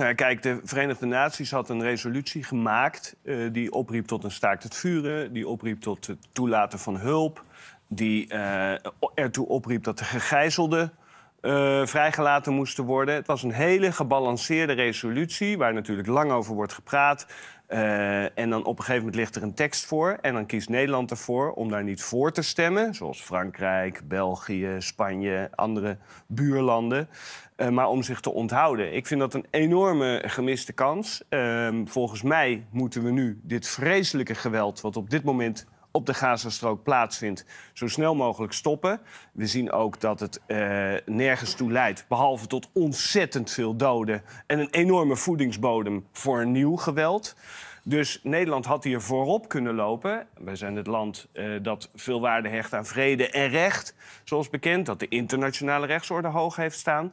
Nou, kijk, de Verenigde Naties had een resolutie gemaakt eh, die opriep tot een staakt het vuren, die opriep tot het toelaten van hulp, die eh, ertoe opriep dat de gegijzelden eh, vrijgelaten moesten worden. Het was een hele gebalanceerde resolutie, waar natuurlijk lang over wordt gepraat. Eh, en dan op een gegeven moment ligt er een tekst voor. En dan kiest Nederland ervoor om daar niet voor te stemmen. Zoals Frankrijk, België, Spanje, andere buurlanden. Eh, maar om zich te onthouden. Ik vind dat een enorme gemiste kans. Ehm, volgens mij moeten we nu dit vreselijke geweld. wat op dit moment op de Gazastrook plaatsvindt, zo snel mogelijk stoppen. We zien ook dat het eh, nergens toe leidt, behalve tot ontzettend veel doden en een enorme voedingsbodem voor nieuw geweld. Dus Nederland had hier voorop kunnen lopen. Wij zijn het land eh, dat veel waarde hecht aan vrede en recht, zoals bekend, dat de internationale rechtsorde hoog heeft staan.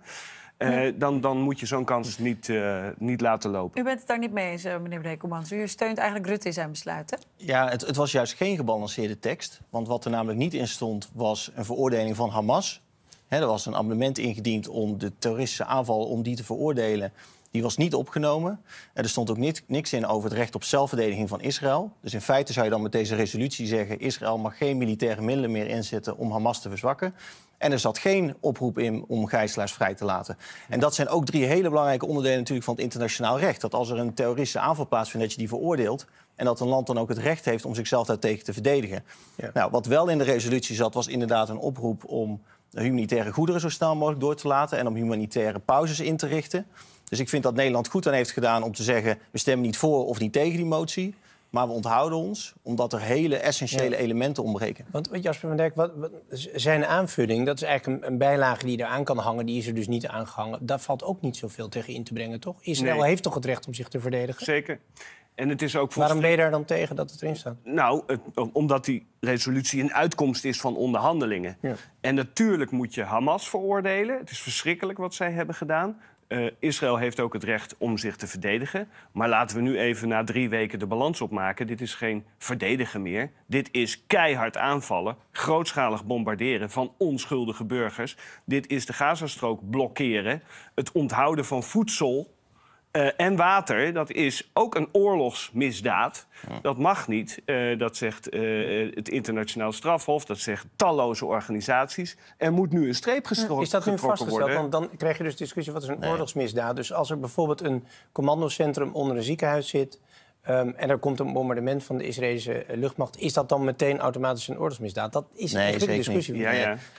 Eh, dan, dan moet je zo'n kans niet, eh, niet laten lopen. U bent het daar niet mee eens, eh, meneer Brekelmans. U steunt eigenlijk Rutte in zijn besluiten. Ja, het, het was juist geen gebalanceerde tekst. Want wat er namelijk niet in stond, was een veroordeling van Hamas. He, er was een amendement ingediend om de terroristische aanval om die te veroordelen. Die was niet opgenomen. Eh, er stond ook niet, niks in over het recht op zelfverdediging van Israël. Dus in feite zou je dan met deze resolutie zeggen... Israël mag geen militaire middelen meer inzetten om Hamas te verzwakken. En er zat geen oproep in om gijzelaars vrij te laten. En dat zijn ook drie hele belangrijke onderdelen natuurlijk van het internationaal recht. Dat als er een terroristische aanval plaatsvindt, dat je die veroordeelt. En dat een land dan ook het recht heeft om zichzelf daartegen te verdedigen. Nou, wat wel in de resolutie zat, was inderdaad een oproep om humanitaire goederen zo snel mogelijk door te laten. En om humanitaire pauzes in te richten. Dus ik vind dat Nederland goed aan heeft gedaan om te zeggen... we stemmen niet voor of niet tegen die motie. Maar we onthouden ons, omdat er hele essentiële elementen ontbreken. Want Jasper van Dijk, wat, wat, zijn aanvulling, dat is eigenlijk een, bijlage die eraan kan hangen, die is er dus niet aangehangen. Daar valt ook niet zoveel tegen in te brengen, toch? Israël heeft toch het recht om zich te verdedigen? Zeker. En het is ook Waarom ben je daar dan tegen dat het erin staat? Nou, omdat die resolutie een uitkomst is van onderhandelingen. Ja. En natuurlijk moet je Hamas veroordelen. Het is verschrikkelijk wat zij hebben gedaan. Eh, Israël heeft ook het recht om zich te verdedigen. Maar laten we nu even na drie weken de balans opmaken. Dit is geen verdedigen meer. Dit is keihard aanvallen, grootschalig bombarderen van onschuldige burgers. Dit is de Gazastrook blokkeren, het onthouden van voedsel eh, en water, dat is ook een oorlogsmisdaad. Dat mag niet. Eh, dat zegt eh, het Internationaal Strafhof, dat zegt talloze organisaties. Er moet nu een streep getrokken worden. Is dat nu vastgesteld? Want dan krijg je dus de discussie, wat is een oorlogsmisdaad? Dus als er bijvoorbeeld een commandocentrum onder een ziekenhuis zit... Ehm, en er komt een bombardement van de Israëlische eh, luchtmacht. Is dat dan meteen automatisch een oorlogsmisdaad? Dat is een een discussie.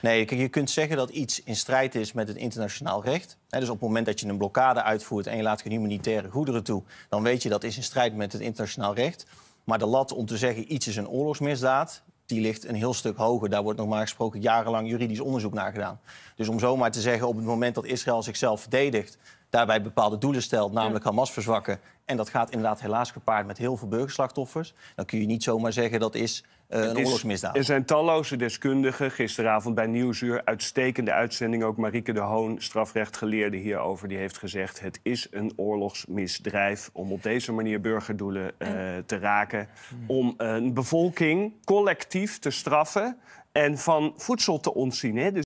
Nee, je kunt zeggen dat iets in strijd is met het internationaal recht. dus op het moment dat je een blokkade uitvoert en je laat geen humanitaire goederen toe, dan weet je dat is in strijd met het internationaal recht. Maar de lat om te zeggen iets is een oorlogsmisdaad, die ligt een heel stuk hoger. Daar wordt normaal gesproken jarenlang juridisch onderzoek naar gedaan. Dus om zomaar te zeggen, op het moment dat Israël zichzelf verdedigt, daarbij bepaalde doelen stelt, namelijk Hamas verzwakken. En dat gaat inderdaad helaas gepaard met heel veel burgerslachtoffers. Dan kun je niet zomaar zeggen dat is eh, een is, oorlogsmisdaad. Er zijn talloze deskundigen, gisteravond bij Nieuwsuur... uitstekende uitzending, ook Marieke de Hoon, strafrechtgeleerde hierover... die heeft gezegd, het is een oorlogsmisdrijf... om op deze manier burgerdoelen eh, te raken. Om eh, een bevolking collectief te straffen en van voedsel te ontzien. Hè? Dus